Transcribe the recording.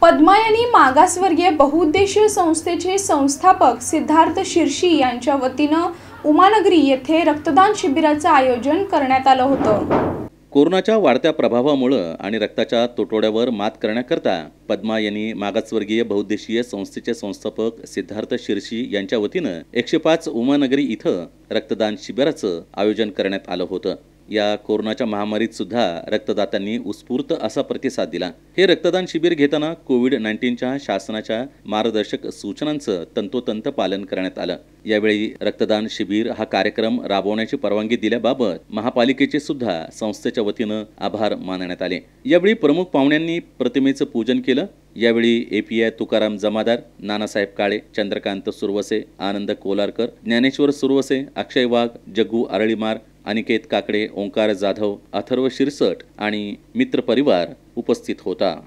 पद्मा यांनी मागासवर्गीय बहुउद्देशीय संस्थेचे संस्थापक सिद्धार्थ शिर्शी यांच्या वतीनं उमानगरी येथे रक्तदान शिबिराचं आयोजन करण्यात आलं होतं कोरोनाच्या वाढत्या प्रभावामुळं आणि रक्ताच्या तुटवड्यावर मात करण्याकरता पद्मा यांनी मागासवर्गीय बहुद्देशीय संस्थेचे संस्थापक सिद्धार्थ शिरशी यांच्या वतीनं एकशे पाच उमानगरी इथं रक्तदान शिबिराचं आयोजन करण्यात आलं होतं या कोरोनाच्या महामारीत सुद्धा रक्तदात्यांनी उत्स्फूर्त असा प्रतिसाद दिला हे रक्तदान शिबिर घेताना कोविड नाईन्टीनच्या शासनाच्या मार्गदर्शक सूचनांचं तंतोतंत पालन करण्यात आलं यावेळी रक्तदान शिबिर हा कार्यक्रम राबवण्याची परवानगी दिल्याबाबत महापालिकेचे सुद्धा संस्थेच्या वतीनं आभार मानण्यात आले यावेळी प्रमुख पाहुण्यांनी प्रतिमेचं पूजन केलं यावेळी एपीआय तुकाराम जमादार नानासाहेब काळे चंद्रकांत सुरवसे आनंद कोलारकर ज्ञानेश्वर सुरवसे अक्षय वाघ जग्गू आरळीमार अनिकेत काकडे ओंकार जाधव अथर्व शिरसट आणि मित्रपरिवार उपस्थित होता